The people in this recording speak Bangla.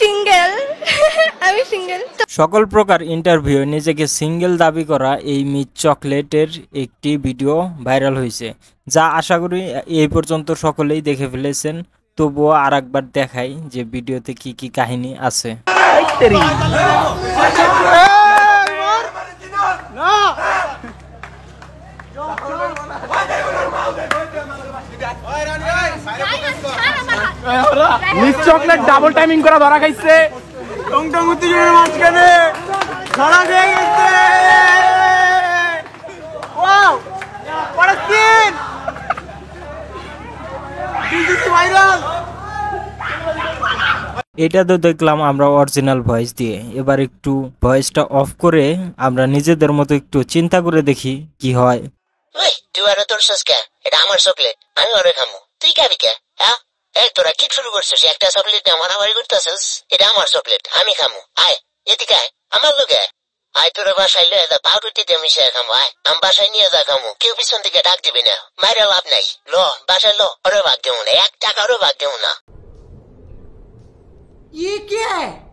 সিঙ্গেল আমি সিঙ্গেল সকল প্রকার ইন্টারভিউ নিজেকে সিঙ্গেল দাবি করা এই মিট চকলেটের একটি ভিডিও ভাইরাল হয়েছে যা আশা করি এই পর্যন্ত সকলেই দেখে ফেলেছেন তবুও আর একবার দেখাই যে ভিডিওতে কি কি কাহিনী আছে না মিস চকলেট ডাবল টাইমিং করা ধরা খাইছে মাঝখানে ধরা গেছে এটা তো দেখলাম আমরা অরিজিনাল ভয়েস দিয়ে এবার একটু ভয়েসটা অফ করে আমরা নিজেদের মতো একটু চিন্তা করে দেখি কি হয় তুই আর তোর কে এটা আমার চকলেট আমি ওরে খামু তুই খাবি কে হ্যাঁ তোরা কি শুরু করছিস একটা চকলেট নিয়ে মারামারি করতেছিস এটা আমার চকলেট আমি খামু আয় এদিকে আয় আমার লোক আয় আয় তোরা বাসায় লয়ে যা পাউরুটি দিয়ে মিশিয়ে খামু আয় আমি বাসায় নিয়ে যা খামু কেউ পিছন থেকে ডাক দিবি না মায়ের লাভ নাই ল বাসায় লো ওরও ভাগ দেবো না এক টাকা টাকারও ভাগ দেবো না ইয়ে কে